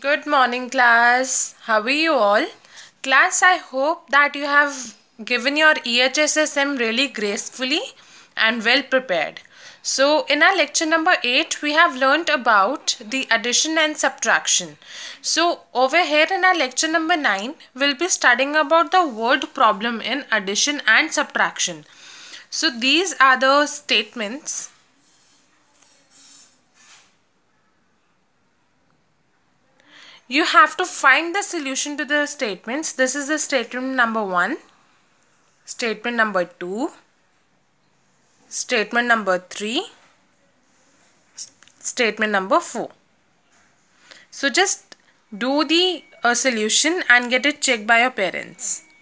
Good morning class. How are you all? Class, I hope that you have given your EHSSM really gracefully and well prepared. So in our lecture number 8, we have learnt about the addition and subtraction. So over here in our lecture number 9, we'll be studying about the word problem in addition and subtraction. So these are the statements you have to find the solution to the statements. This is the statement number 1, statement number 2, statement number 3, statement number 4. So just do the uh, solution and get it checked by your parents.